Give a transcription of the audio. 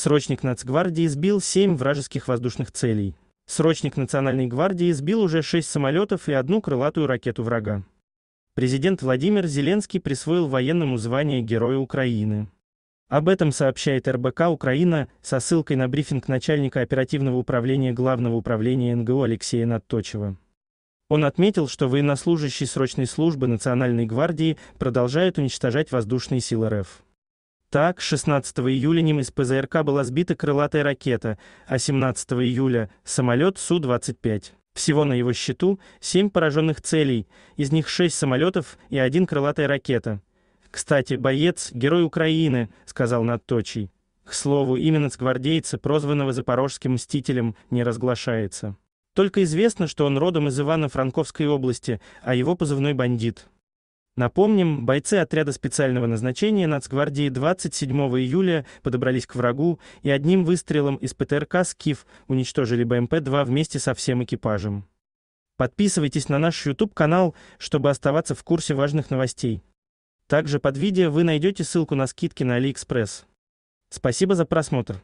Срочник Нацгвардии сбил 7 вражеских воздушных целей. Срочник Национальной гвардии сбил уже 6 самолетов и одну крылатую ракету врага. Президент Владимир Зеленский присвоил военному звание Героя Украины. Об этом сообщает РБК «Украина» со ссылкой на брифинг начальника оперативного управления Главного управления НГО Алексея Надточева. Он отметил, что военнослужащие срочной службы Национальной гвардии продолжают уничтожать воздушные силы РФ. Так, 16 июля ним из ПЗРК была сбита крылатая ракета, а 17 июля – самолет Су-25. Всего на его счету 7 пораженных целей, из них 6 самолетов и 1 крылатая ракета. «Кстати, боец – герой Украины», – сказал Надточий. К слову, именно с гвардейца, прозванного запорожским мстителем, не разглашается. Только известно, что он родом из Ивано-Франковской области, а его позывной «бандит». Напомним, бойцы отряда специального назначения Нацгвардии 27 июля подобрались к врагу и одним выстрелом из ПТРК «Скиф» уничтожили БМП-2 вместе со всем экипажем. Подписывайтесь на наш YouTube-канал, чтобы оставаться в курсе важных новостей. Также под видео вы найдете ссылку на скидки на AliExpress. Спасибо за просмотр.